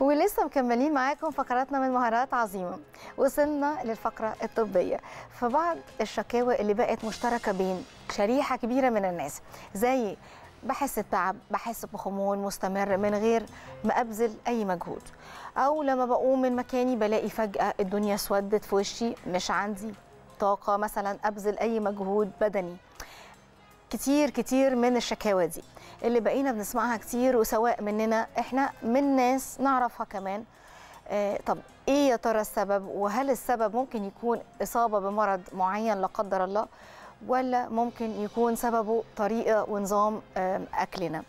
ولسه مكملين معاكم فقراتنا من مهارات عظيمه وصلنا للفقره الطبيه فبعض الشكاوى اللي بقت مشتركه بين شريحه كبيره من الناس زي بحس التعب بحس بخمول مستمر من غير ما ابذل اي مجهود او لما بقوم من مكاني بلاقي فجاه الدنيا اسودت في وشي مش عندي طاقه مثلا ابذل اي مجهود بدني كتير كتير من الشكاوى دي اللي بقينا بنسمعها كتير وسواء مننا احنا من ناس نعرفها كمان آه، طب ايه يا ترى السبب وهل السبب ممكن يكون اصابه بمرض معين لا قدر الله ولا ممكن يكون سببه طريقه ونظام اكلنا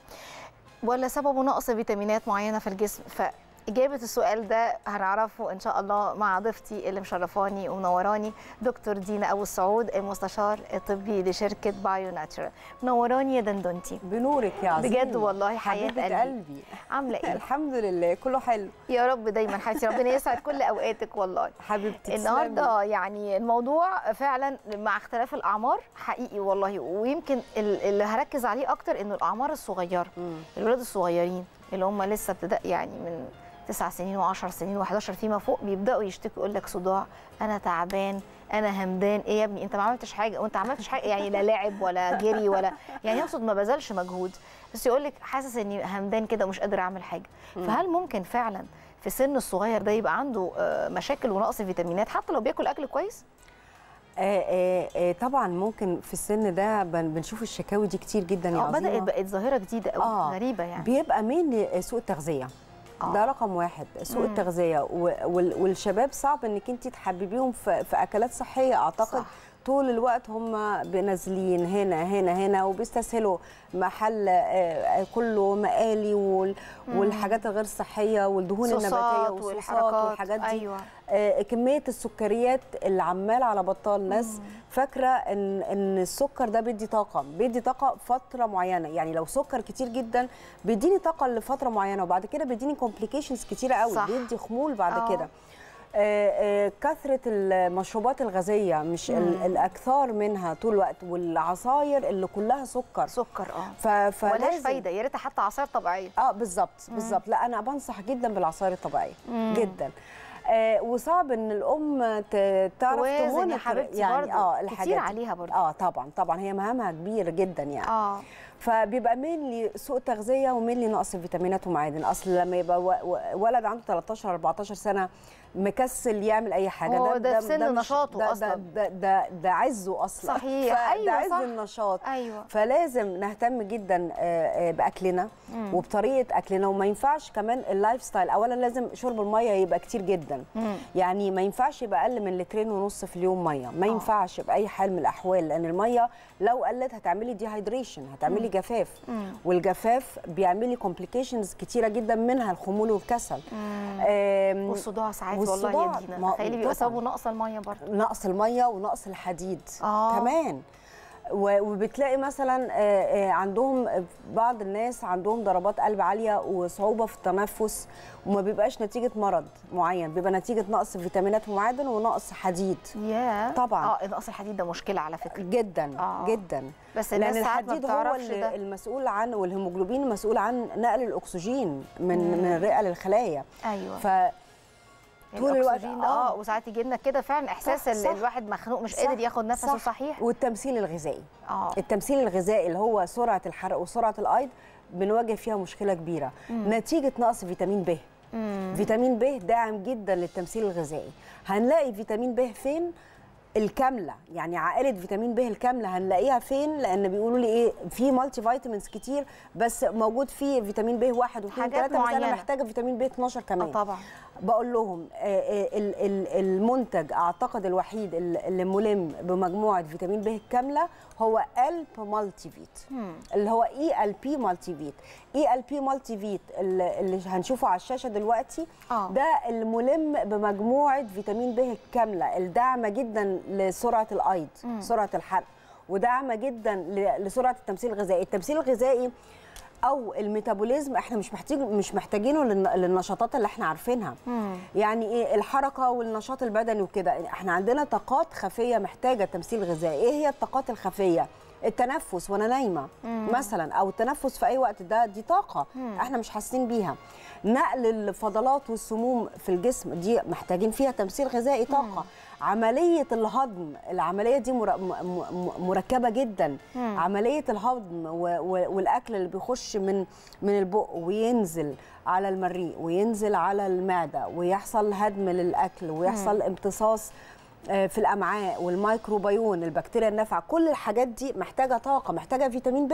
ولا سببه نقص فيتامينات معينه في الجسم ف إجابة السؤال ده هنعرفه إن شاء الله مع ضيفتي اللي مشرفاني ومنوراني دكتور دينا أبو السعود المستشار الطبي لشركة بايو ناتشر منوراني يا دندنتي بنورك يا عزيزي بجد والله حياة قلبي, قلبي. عاملة إيه؟ الحمد لله كله حلو يا رب دايما حياتي ربنا يسعد كل أوقاتك والله حبيبتي النهاردة يعني الموضوع فعلا مع اختلاف الأعمار حقيقي والله ويمكن اللي هركز عليه أكتر إنه الأعمار الصغيرة الولاد الصغيرين اللي هم لسه ابتداء يعني من تسع سنين و10 سنين و11 فيما فوق بيبداوا يشتكوا يقول لك صداع انا تعبان انا همدان ايه يا ابني انت ما عملتش حاجه وانت ما عملتش حاجه يعني لا لعب ولا جري ولا يعني يقصد ما بذلش مجهود بس يقول لك حاسس اني همدان كده ومش قادر اعمل حاجه فهل ممكن فعلا في سن الصغير ده يبقى عنده آه، مشاكل ونقص فيتامينات حتى لو بياكل اكل كويس آآ آه، آآ آه، طبعا ممكن في السن ده بنشوف الشكاوي دي كتير جدا يا بدات بقت ظاهره جديده قوي آه غريبه يعني بيبقى مين سوء التغذيه ده آه. رقم واحد سوء التغذيه والشباب صعب انك انت تحببيهم في اكلات صحيه اعتقد صح. طول الوقت هم بنزلين هنا هنا هنا وبيستسهلوا محل آه، كله مقالي والحاجات الغير صحيه والدهون النباتيه والحركات والحاجات دي أيوة. آه، كميه السكريات اللي عمال على بطال ناس فاكره ان ان السكر ده بيدي طاقه بيدي طاقه فتره معينه يعني لو سكر كتير جدا بيديني طاقه لفتره معينه وبعد كده بيديني كومبليكيشنز كتيره قوي صح. بيدي خمول بعد آه. كده آه، آه، كثره المشروبات الغازيه مش الاكثار منها طول الوقت والعصاير اللي كلها سكر سكر اه ف... ولاش فايده يا ريتها حتى عصاير طبيعيه اه بالظبط بالظبط لا انا بنصح جدا بالعصاير الطبيعيه مم. جدا آه وصعب ان الام تعرف تمون يعني حبيبتي يعني برضو. اه الحاجات كتير عليها برضه اه طبعا طبعا هي مهامها كبير جدا يعني اه فبيبقى مينلي سوء تغذيه لي نقص فيتامينات ومعادن اصل لما يبقى ولد عنده 13 14 سنه مكسل يعمل اي حاجه ده ده ده سن نشاطه اصلا ده, ده ده ده عزه اصلا صحيح ايوه ده عز صح. النشاط أيوة. فلازم نهتم جدا آه، آه، باكلنا مم. وبطريقه اكلنا وما ينفعش كمان اللايف ستايل اولا لازم شرب الميه يبقى كتير جدا مم. يعني ما ينفعش يبقى اقل من لترين ونص في اليوم ميه ما آه. ينفعش باي حال من الاحوال لان الميه لو قلت هتعملي ديهايدريشن هتعملي مم. جفاف مم. والجفاف بيعملي كومبليكيشنز كتيره جدا منها الخمول والكسل والصداع ساعات والله يا يعني دينا تخيلي بيبقى سببه نقص الميه برضه نقص الميه ونقص الحديد آه. كمان وبتلاقي مثلا آه، آه، عندهم بعض الناس عندهم ضربات قلب عاليه وصعوبه في التنفس وما بيبقاش نتيجه مرض معين بيبقى نتيجه نقص فيتامينات ومعادن ونقص حديد yeah. طبعا اه نقص الحديد ده مشكله على فكره جدا آه. جدا بس لان الحديد هو ده. المسؤول عن والهيموجلوبين مسؤول عن نقل الاكسجين من مم. من الرئه للخلايا ايوه ف يعني طول الوقت آه،, اه وساعات يجي لنا كده فعلا احساس صح الواحد مخنوق مش صح قادر ياخد نفسه صح صحيح والتمثيل الغذائي اه التمثيل الغذائي اللي هو سرعه الحرق وسرعه الايض بنواجه فيها مشكله كبيره مم. نتيجه نقص فيتامين ب مم. فيتامين ب داعم جدا للتمثيل الغذائي هنلاقي فيتامين ب فين الكامله يعني عائله فيتامين ب الكامله هنلاقيها فين لان بيقولوا لي ايه في مالتي فيتامينز كتير بس موجود فيه فيتامين ب واحد و2 3 بس انا محتاجه فيتامين ب 12 كمان آه، طبعا بقول لهم آه، آه، المنتج اعتقد الوحيد اللي ملم بمجموعه فيتامين ب الكامله هو الب مالتي فيت اللي هو اي e e ال بي مالتي فيت اي ال بي مالتي فيت اللي هنشوفه على الشاشه دلوقتي آه. ده الملم بمجموعه فيتامين ب الكامله الداعمه جدا لسرعه الايض سرعه الحرق وداعمه جدا لسرعه التمثيل الغذائي التمثيل الغذائي او الميتابوليزم احنا مش محتاج مش محتاجينه للنشاطات اللي احنا عارفينها مم. يعني ايه الحركه والنشاط البدني وكده احنا عندنا طاقات خفيه محتاجه تمثيل غذائي ايه هي الطاقات الخفيه التنفس وانا نايمه مم. مثلا او التنفس في اي وقت ده دي طاقه مم. احنا مش حاسين بيها نقل الفضلات والسموم في الجسم دي محتاجين فيها تمثيل غذائي طاقه عمليه الهضم العمليه دي مركبه جدا مم. عمليه الهضم والاكل اللي بيخش من من البق وينزل على المريء وينزل على المعده ويحصل هدم للاكل ويحصل مم. امتصاص آه، في الامعاء والميكروبيون البكتيريا النافعه كل الحاجات دي محتاجه طاقه محتاجه فيتامين ب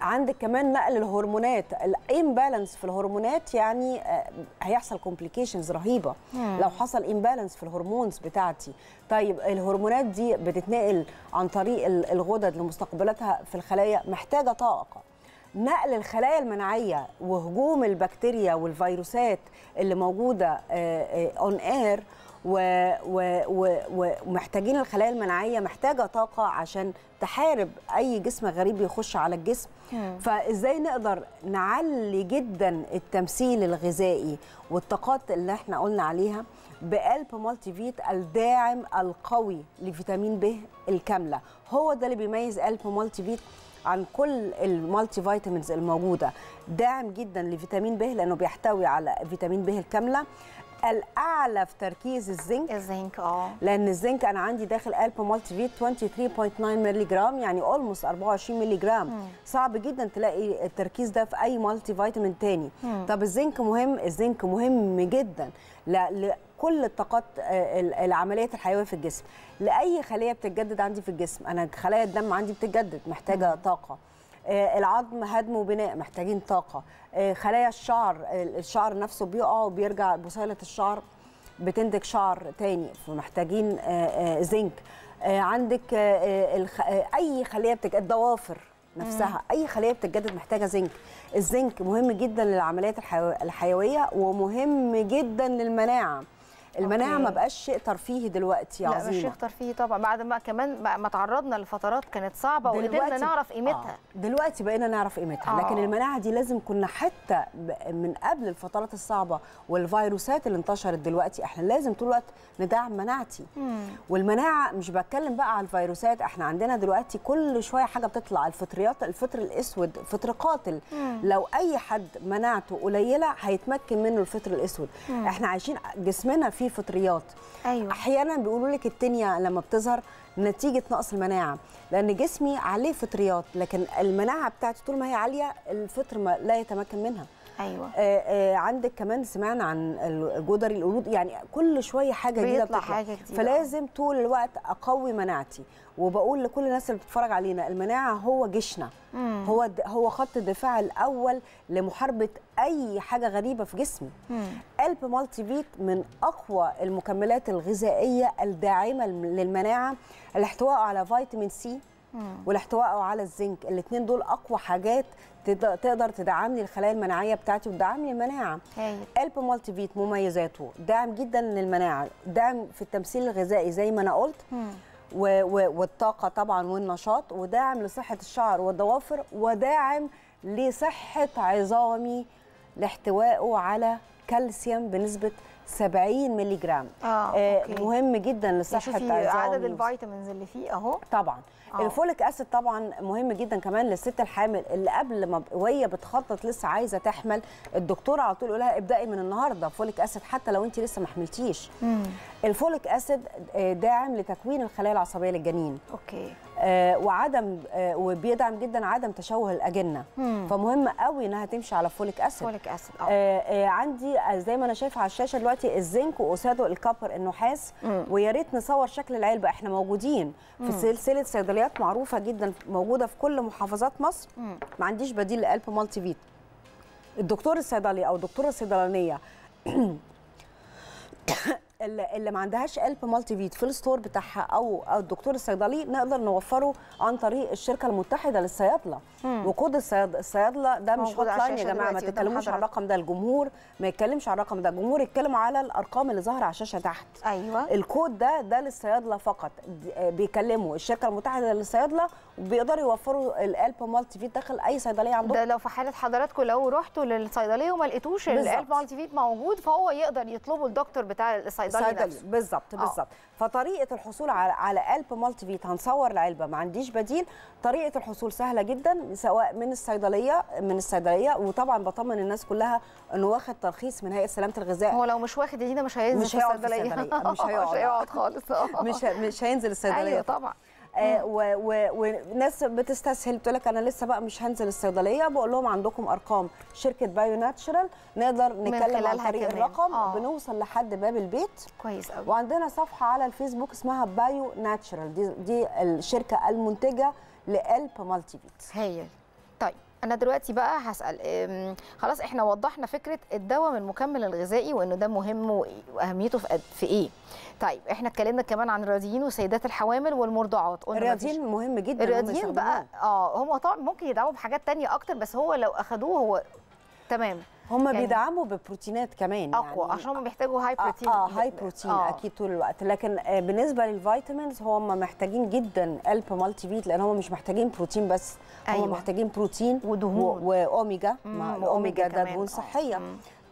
عندك كمان نقل الهرمونات الامبالانس في الهرمونات يعني آه، هيحصل كومبليكيشنز رهيبه مم. لو حصل امبالانس في الهرمونز بتاعتي طيب الهرمونات دي بتتنقل عن طريق الغدد لمستقبلاتها في الخلايا محتاجه طاقه نقل الخلايا المناعيه وهجوم البكتيريا والفيروسات اللي موجوده اون آه، اير آه، ومحتاجين الخلايا المناعيه محتاجه طاقه عشان تحارب اي جسم غريب يخش على الجسم فازاي نقدر نعلي جدا التمثيل الغذائي والطاقات اللي احنا قلنا عليها بقلب مالتي فيت الداعم القوي لفيتامين ب الكامله هو ده اللي بيميز قلب مالتي فيت عن كل المالتي فيتامينز الموجوده داعم جدا لفيتامين ب لانه بيحتوي على فيتامين ب الكامله الاعلى في تركيز الزنك الزنك اه لان الزنك انا عندي داخل قلب مالتي فيت 23.9 مللي جرام يعني اولموست 24 مللي جرام مم. صعب جدا تلاقي التركيز ده في اي مالتي فيتامين تاني مم. طب الزنك مهم الزنك مهم جدا لا كل الطاقات آه، العمليات الحيويه في الجسم لاي خليه بتتجدد عندي في الجسم انا خلايا الدم عندي بتتجدد محتاجه طاقه آه، العظم هدم وبناء محتاجين طاقه آه، خلايا الشعر الشعر نفسه بيقع وبيرجع بصيله الشعر بتنتج شعر تاني فمحتاجين زنك عندك اي خليه بتتجدد الضوافر نفسها اي خليه بتتجدد محتاجه زنك الزنك مهم جدا للعمليات الحيويه ومهم جدا للمناعه المناعه أوكي. ما بقاش شيء ترفيهي دلوقتي يا عظيمه لا مش شيء ترفيهي طبعا بعد ما كمان ما تعرضنا لفترات كانت صعبه وقدرنا نعرف آه، قيمتها آه. دلوقتي بقينا نعرف قيمتها آه. لكن المناعه دي لازم كنا حتى من قبل الفترات الصعبه والفيروسات اللي انتشرت دلوقتي احنا لازم طول الوقت ندعم مناعتي مم. والمناعه مش بتكلم بقى على الفيروسات احنا عندنا دلوقتي كل شويه حاجه بتطلع الفطريات الفطر الاسود فطر قاتل مم. لو اي حد مناعته قليله هيتمكن منه الفطر الاسود مم. احنا عايشين جسمنا فيه فيه فطريات أيوة. احيانا بيقولوا لك التنيا لما بتظهر نتيجه نقص المناعه لان جسمي عليه فطريات لكن المناعه بتاعتي طول ما هي عاليه الفطر ما لا يتمكن منها ايوه آآ آه، آآ آه، عندك كمان سمعنا عن جدري القرود يعني كل شويه حاجه جديده بتطلع حاجة جديدة. فلازم طول الوقت اقوي مناعتي وبقول لكل الناس اللي بتتفرج علينا المناعه هو جيشنا مم. هو هو خط الدفاع الاول لمحاربه اي حاجه غريبه في جسمي قلب مالتي بيت من اقوى المكملات الغذائيه الداعمه للمناعه الاحتواء على فيتامين سي والاحتواء على الزنك الاثنين دول اقوى حاجات تقدر تدعمني الخلايا المناعيه بتاعتي وتدعمني المناعه قلب مالتي فيت مميزاته داعم جدا للمناعه داعم في التمثيل الغذائي زي ما انا قلت مم. والطاقه طبعا والنشاط وداعم لصحه الشعر والضوافر وداعم لصحه عظامي لاحتوائه على كالسيوم بنسبه 70 ملي جرام آه، آه، مهم جدا لصحه العظام عدد الفيتامينز اللي فيه اهو طبعا آه. الفوليك اسيد طبعا مهم جدا كمان للست الحامل اللي قبل ما وهي بتخطط لسه عايزه تحمل الدكتور على طول يقولها ابدأي من النهارده فوليك اسيد حتى لو انت لسه ما حملتيش الفوليك اسيد آه، داعم لتكوين الخلايا العصبيه للجنين اوكي آه، وعدم آه، وبيدعم جدا عدم تشوه الاجنه فمهم قوي انها تمشي على فوليك اسيد فوليك اسيد اه, آه، عندي زي ما انا شايفه على الشاشه دلوقتي الزنك وقصاده الكبر النحاس ويا ريت نصور شكل العلبه احنا موجودين في سلسله صيدليات معروفه جدا موجوده في كل محافظات مصر ما عنديش بديل لقلب مالتي فيت الدكتور الصيدلي او الدكتوره الصيدلانيه اللي ما عندهاش قلب مالتي فيت في الستور بتاعها او الدكتور الصيدلي نقدر نوفره عن طريق الشركه المتحده للصيادله وقود الصيادله ده مش هوت لاين يا جماعه ما تتكلموش على الرقم ده الجمهور ما يتكلمش على الرقم ده الجمهور يتكلم على الارقام اللي ظاهره على الشاشه تحت ايوه الكود ده ده للصيادله فقط بيكلموا الشركه المتحده للصيادله بيقدروا يوفروا القلب مالتي فيت داخل اي صيدليه عندهم ده لو في حاله حضراتكم لو رحتوا للصيدليه وما لقيتوش القلب مالتي فيت موجود فهو يقدر يطلبه الدكتور بتاع الصيدلي بالظبط آه. بالظبط فطريقه الحصول على على قلب مالتي فيت هنصور العلبه ما عنديش بديل طريقه الحصول سهله جدا سواء من الصيدليه من الصيدليه وطبعا بطمن الناس كلها انه واخد ترخيص من هيئه سلامه الغذاء هو لو مش واخد يدينا مش هينزل مش هيقعد الصيدليه مش هيقعد خالص مش مش هينزل الصيدليه ايوه طبعا آه، وناس بتستسهل بتقول لك انا لسه بقى مش هنزل الصيدليه بقول لهم عندكم ارقام شركه بايو ناتشرال نقدر نتكلم عن طريق الرقم آه. بنوصل لحد باب البيت كويس قوي وعندنا صفحه على الفيسبوك اسمها بايو ناتشرال دي دي الشركه المنتجه لقلب مالتي بيت هايل انا دلوقتي بقى هسال خلاص احنا وضحنا فكره الدواء من المكمل الغذائي وانه ده مهم واهميته في, ايه طيب احنا اتكلمنا كمان عن الرياضيين وسيدات الحوامل والمرضعات الرياضيين مهم جدا الرياضيين بقى اه هم طبعا ممكن يدعوا بحاجات تانية اكتر بس هو لو اخدوه هو تمام هما يعني بيدعموا ببروتينات كمان اقوى يعني عشان هما بيحتاجوا هاي بروتين اه هاي آه، آه. بروتين آه. اكيد طول الوقت لكن آه، بالنسبه للفيتامينز هما محتاجين جدا الب مالتي فيت لان هما مش محتاجين بروتين بس هما أيوة. محتاجين بروتين ودهون واوميجا الاوميجا ده دهون صحيه آه.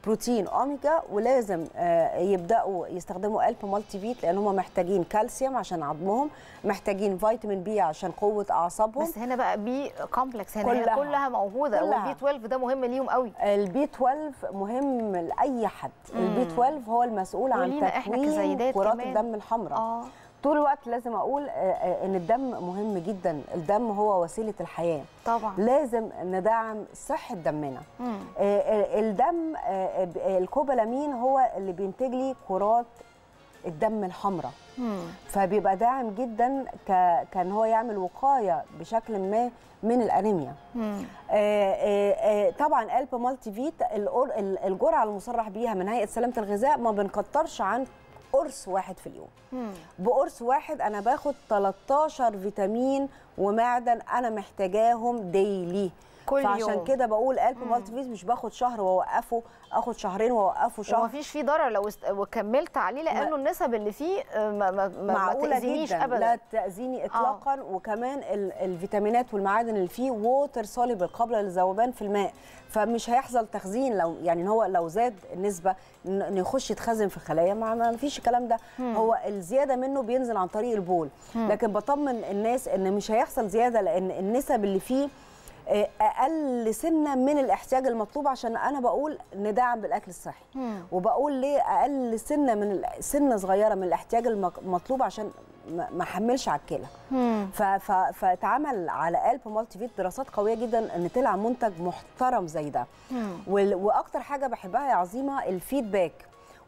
بروتين اوميجا ولازم آه، يبداوا يستخدموا الب مالتي فيت لان هم محتاجين كالسيوم عشان عظمهم محتاجين فيتامين بي عشان قوه اعصابهم بس هنا بقى بي كومبلكس هنا كلها, هنا كلها موجوده والبي 12 ده مهم ليهم قوي البي 12 مهم لاي حد البي 12 هو المسؤول عن تكوين كرات الدم الحمراء آه. طول الوقت لازم اقول آه، آه، ان الدم مهم جدا الدم هو وسيله الحياه طبعا لازم ندعم صحه دمنا آه، الدم الكوبالامين هو اللي بينتج لي كرات الدم الحمراء فبيبقى داعم جدا ك... كان هو يعمل وقايه بشكل ما من الانيميا آآ آآ طبعا قلب مالتي فيت الجرعه المصرح بيها من هيئه سلامه الغذاء ما بنكترش عن بقرص واحد في اليوم بقرص واحد انا باخد 13 فيتامين ومعدن انا محتاجاهم ديلي كل فعشان يوم. كده بقول قلب مالتي فيز مش باخد شهر واوقفه اخد شهرين واوقفه شهر ومفيش فيه ضرر لو است... وكملت عليه لانه النسب اللي فيه آه، ما, ما... ما... تاذينيش أبداً. لا تاذيني آه. اطلاقا آه. وكمان ال... الفيتامينات والمعادن اللي فيه ووتر سوليبل قابله للذوبان في الماء فمش هيحصل تخزين لو يعني هو لو زاد النسبه انه يخش يتخزن في الخلايا ما... ما فيش الكلام ده مم. هو الزياده منه بينزل عن طريق البول مم. لكن بطمن الناس ان مش هيحصل زياده لان النسب اللي فيه اقل سنه من الاحتياج المطلوب عشان انا بقول ندعم بالاكل الصحي مم. وبقول ليه اقل سنه من سنه صغيره من الاحتياج المطلوب عشان ما احملش على الكلى فاتعمل على قلب مالتي فيت دراسات قويه جدا ان طلع منتج محترم زي ده واكتر حاجه بحبها يا عظيمه الفيدباك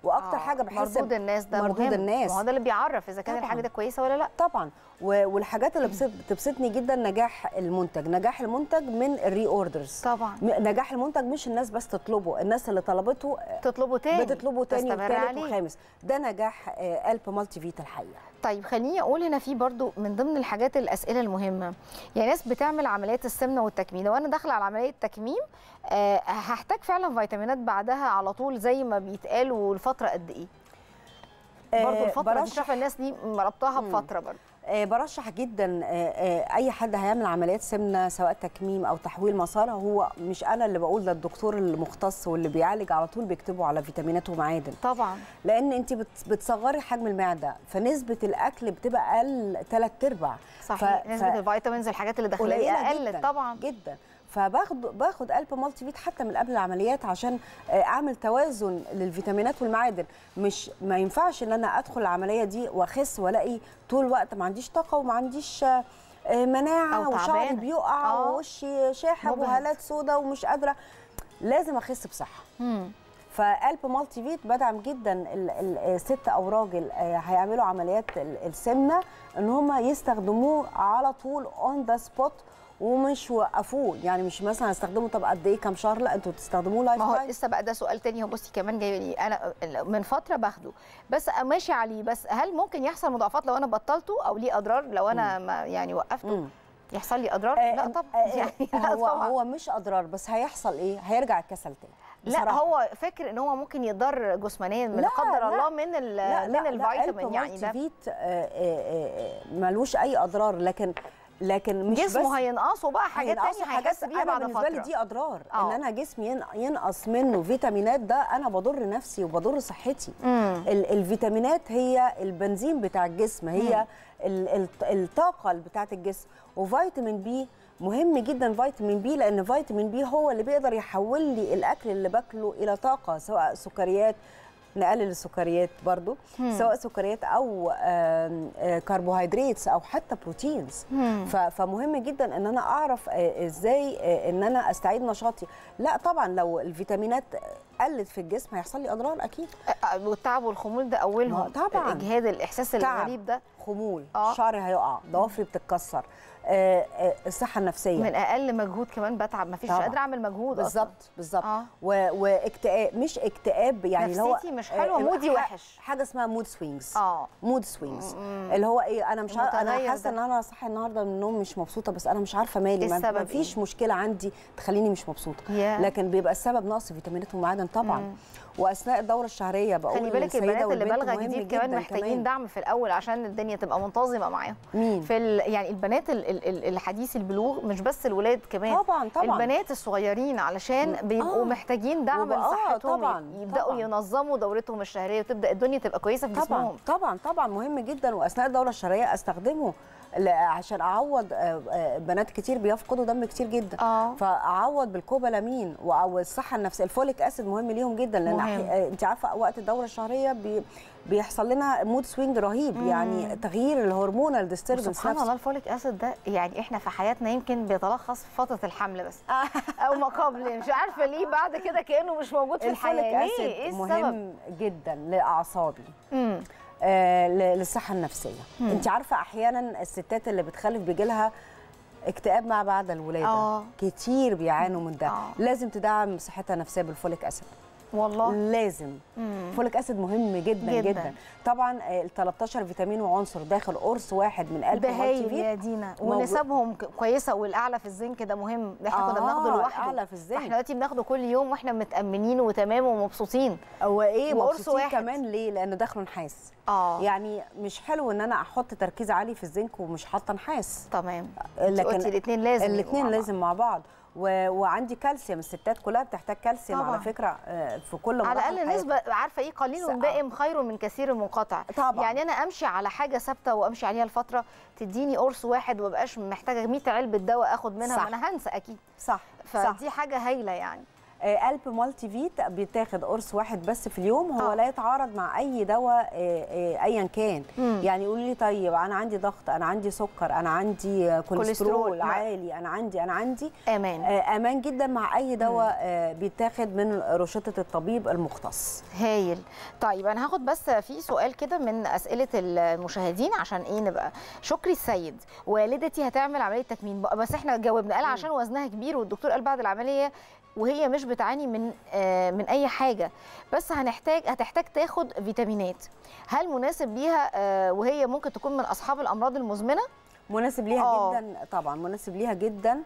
واكتر آه. حاجه بحس مردود الناس ده مردود مهم. الناس هو ده اللي بيعرف اذا كان الحاجه ده كويسه ولا لا طبعا والحاجات اللي بتبسطني جدا نجاح المنتج نجاح المنتج من الري اوردرز طبعا نجاح المنتج مش الناس بس تطلبه الناس اللي طلبته آه، تطلبه تاني بتطلبه تاني وثالث وخامس ده نجاح الب مالتي فيت الحقيقه طيب خليني اقول هنا في برضو من ضمن الحاجات الاسئله المهمه يعني ناس بتعمل عمليات السمنه والتكميم لو انا داخله على عمليه تكميم أه هحتاج فعلا فيتامينات بعدها على طول زي ما بيتقال والفتره قد ايه آه، برضه الفتره دي شايفه الناس دي مربطاها بفتره برضه آه، برشح جدا آه، آه، اي حد هيعمل عمليات سمنه سواء تكميم او تحويل مسار هو مش انا اللي بقول ده الدكتور المختص واللي بيعالج على طول بيكتبوا على فيتامينات ومعادن طبعا لان انت بتصغري حجم المعده فنسبه الاكل بتبقى اقل ثلاث ارباع صحيح ف... نسبه ف... الفيتامينز والحاجات اللي داخليه قلت طبعا جدا فباخد باخد قلب مالتي فيت حتى من قبل العمليات عشان آه، اعمل توازن للفيتامينات والمعادن مش ما ينفعش ان انا ادخل العمليه دي واخس والاقي طول الوقت ما عنديش طاقه وما عنديش آه، مناعه وشعري بيقع آه. ووشي شاحب وهالات سودا ومش قادره لازم اخس بصحه مم. فقلب مالتي فيت بدعم جدا الست او راجل هيعملوا عمليات السمنه ان هم يستخدموه على طول اون ذا سبوت ومش وقفوه يعني مش مثلا هستخدمه طب قد ايه كام شهر لا انتوا بتستخدموه لايف ما هو لسه بقى ده سؤال تاني هو بصي كمان جاي انا من فتره باخده بس ماشي عليه بس هل ممكن يحصل مضاعفات لو انا بطلته او ليه اضرار لو انا ما يعني وقفته م. يحصل لي اضرار؟ آه لا آه، طبعا آه يعني هو طبعا. هو مش اضرار بس هيحصل ايه؟ هيرجع الكسل تاني لا هو فاكر ان هو ممكن يضر جسمانيا لا قدر الله من لا من لا الفيتامين يعني ده آه، آه، ملوش اي اضرار لكن لكن مش جسمه هينقصه بقى حاجات تانية حاجات بيها بعد فتره بالنسبه لي دي اضرار أوه. ان آه. انا جسمي ينقص منه فيتامينات ده انا بضر نفسي وبضر صحتي ال الفيتامينات هي البنزين بتاع الجسم هي ال الطاقه بتاعه الجسم وفيتامين بي مهم جدا فيتامين بي لان فيتامين بي هو اللي بيقدر يحول لي الاكل اللي باكله الى طاقه سواء سكريات نقلل السكريات برضو مم. سواء سكريات او كربوهيدرات آه، او حتى بروتينز فمهم جدا ان انا اعرف آه، ازاي آه، ان انا استعيد نشاطي لا طبعا لو الفيتامينات قلت في الجسم هيحصل لي اضرار اكيد والتعب والخمول ده اولهم طبعا الاجهاد الاحساس الغريب ده خمول آه. شعري هيقع ضوافري بتتكسر آه، آه، الصحه النفسيه من اقل مجهود كمان بتعب مفيش مش قادره اعمل مجهود بالظبط بالظبط آه. واكتئاب مش اكتئاب يعني اللي هو نفسيتي مش حلوه آه، مودي وحش حاجه اسمها مود سوينجز اه مود سوينجز اللي هو ايه انا مش عارفه انا حاسه ان انا صاحيه النهارده من النوم مش مبسوطه بس انا مش عارفه مالي إيه ما فيش إيه؟ مشكله عندي تخليني مش مبسوطه yeah. لكن بيبقى السبب نقص فيتامينات ومعادن طبعا مم. واثناء الدوره الشهريه بقول خلي بالك البنات اللي بالغه جديد كمان محتاجين كمان. دعم في الاول عشان الدنيا تبقى منتظمه معاهم مين في يعني البنات ال ال الحديث البلوغ مش بس الولاد كمان طبعا طبعا البنات الصغيرين علشان بيبقوا آه. محتاجين دعم آه لصحتهم طبعا يبداوا طبعا. ينظموا دورتهم الشهريه وتبدا الدنيا تبقى كويسه في طبعا جسمهم طبعا طبعا مهم جدا واثناء الدوره الشهريه استخدمه عشان اعوض آه، آه، بنات كتير بيفقدوا دم كتير جدا آه. فاعوض بالكوبالامين او الصحه النفسيه الفوليك اسيد مهم ليهم جدا لان مهم. آه، انت عارفه وقت الدوره الشهريه بي بيحصل لنا مود سوينج رهيب مم. يعني تغيير الهرمونال ديستربنس سبحان الله الفوليك اسيد ده يعني احنا في حياتنا يمكن بيتلخص في فتره الحمل بس او ما قبل مش عارفه ليه بعد كده كانه مش موجود في الحياه الفوليك اسيد إيه مهم جدا لاعصابي مم. آه، للصحه النفسيه مم. انت عارفه احيانا الستات اللي بتخلف بيجيلها اكتئاب ما بعد الولاده آه. كتير بيعانوا من ده آه. لازم تدعم صحتها النفسيه بالفوليك اسيد والله لازم مم. فوليك اسيد مهم جدا جدا, جداً. طبعا آه، ال 13 فيتامين وعنصر داخل قرص واحد من قلب الهايل يا دينا ونسبهم كويسه والاعلى في الزنك ده مهم ده احنا آه كنا بناخده لوحده اعلى في الزنك احنا دلوقتي بناخده كل يوم واحنا متامنين وتمام ومبسوطين هو ايه مبسوطين واحد. كمان ليه لانه داخله نحاس اه يعني مش حلو ان انا احط تركيز عالي في الزنك ومش حاطه نحاس تمام لكن الاثنين لازم الاثنين لازم مع بعض و... وعندي كالسيوم الستات كلها بتحتاج كالسيوم طبعا. على فكره آه، في كل على الاقل نسبه عارفه ايه قليل دائم خير من كثير منقطع طبعا. يعني انا امشي على حاجه ثابته وامشي عليها لفتره تديني قرص واحد ومبقاش محتاجه 100 علبه دواء اخد منها صح. انا هنسى اكيد صح فدي صح. حاجه هايله يعني قلب آه، مالتي فيت بيتاخد قرص واحد بس في اليوم هو آه. لا يتعارض مع اي دواء آه، آه، ايا كان مم. يعني يقول لي طيب انا عندي ضغط انا عندي سكر انا عندي كوليسترول عالي انا عندي انا عندي امان امان جدا مع اي دواء بيتاخد من روشته الطبيب المختص هايل طيب انا هاخد بس في سؤال كده من اسئله المشاهدين عشان ايه نبقى شكري السيد والدتي هتعمل عمليه تكميم بس احنا جاوبنا قال عشان وزنها كبير والدكتور قال بعد العمليه وهي مش بتعاني من آه من اي حاجه بس هنحتاج هتحتاج تاخد فيتامينات هل مناسب ليها آه وهي ممكن تكون من اصحاب الامراض المزمنه مناسب ليها أوه. جدا طبعا مناسب ليها جدا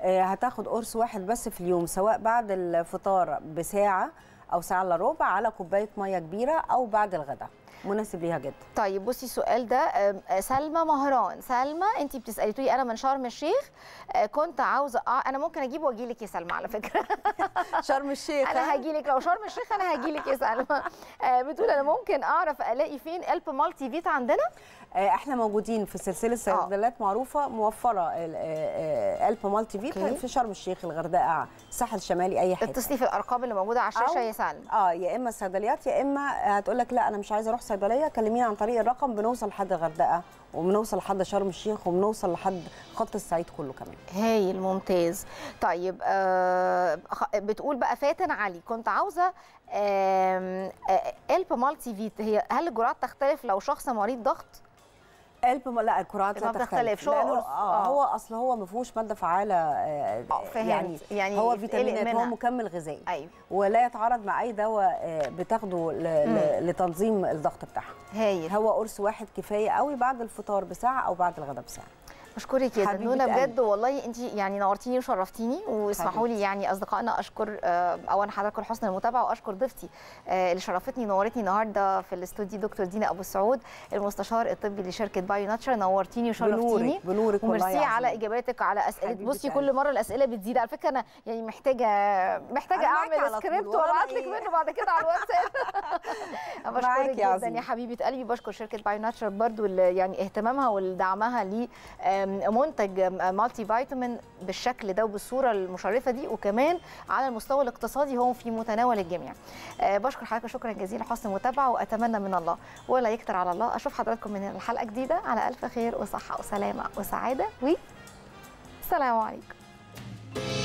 آه هتاخد قرص واحد بس في اليوم سواء بعد الفطار بساعه او ساعه الا ربع على كوبايه ميه كبيره او بعد الغداء مناسب ليها جدا طيب بصي السؤال ده أه، سلمى مهران سلمى انت بتسالي انا من شرم الشيخ أه، كنت عاوزه اه انا ممكن اجيب واجي لك يا سلمى على فكره شرم الشيخ انا هاجي لك لو شرم الشيخ انا هاجي لك يا سلمى أه، بتقول انا ممكن اعرف الاقي فين الب مالتي فيت عندنا احنا موجودين في سلسله صيدليات معروفه موفره الب مالتي فيت في شرم الشيخ الغردقه الساحل الشمالي اي حته اتصلي في الارقام اللي موجوده على الشاشه يا سلمى اه يا اما الصيدليات يا اما هتقول لك لا انا مش عايزه اروح صيدليه كلمينا عن طريق الرقم بنوصل لحد الغردقه وبنوصل لحد شرم الشيخ وبنوصل لحد خط الصعيد كله كمان هايل ممتاز طيب آه بتقول بقى فاتن علي كنت عاوزه آه آه الب مالتي فيت هي هل الجرعات تختلف لو شخص مريض ضغط القلب لا الكرات لا تختلف هو هو اصل هو ما فيهوش ماده فعاله آه، آه، يعني يعني هو فيتامينات هو مكمل غذائي أيوه. ولا يتعارض مع اي دواء آه، بتاخده لتنظيم الضغط بتاعها هايل هو قرص واحد كفايه قوي بعد الفطار بساعه او بعد الغداء بساعه اشكرك يا دنونه بجد والله انت يعني نورتيني وشرفتيني واسمحوا لي يعني اصدقائنا اشكر آه، اولا حضراتكم لحسن المتابعه واشكر ضيفتي آه، اللي شرفتني نورتني النهارده في الاستوديو دكتور دينا ابو سعود المستشار الطبي لشركه بايو ناتشر نورتيني وشرفتيني بنورك وميرسي على اجاباتك على اسئله بصي كل مره الاسئله بتزيد على فكره انا يعني محتاجه محتاجه اعمل سكريبت وابعت لك إيه؟ منه بعد كده على الواتساب بشكرك جدا يا حبيبه قلبي بشكر شركه بايو ناتشر برضو يعني اهتمامها ودعمها لي آه، منتج مالتي فيتامين بالشكل ده وبالصوره المشرفه دي وكمان على المستوى الاقتصادي هو في متناول الجميع آه، بشكر حضرتك شكرا جزيلا حسن المتابعه واتمنى من الله ولا يكتر على الله اشوف حضراتكم من الحلقه جديده على الف خير وصحه وسلامه وسعاده و السلام عليكم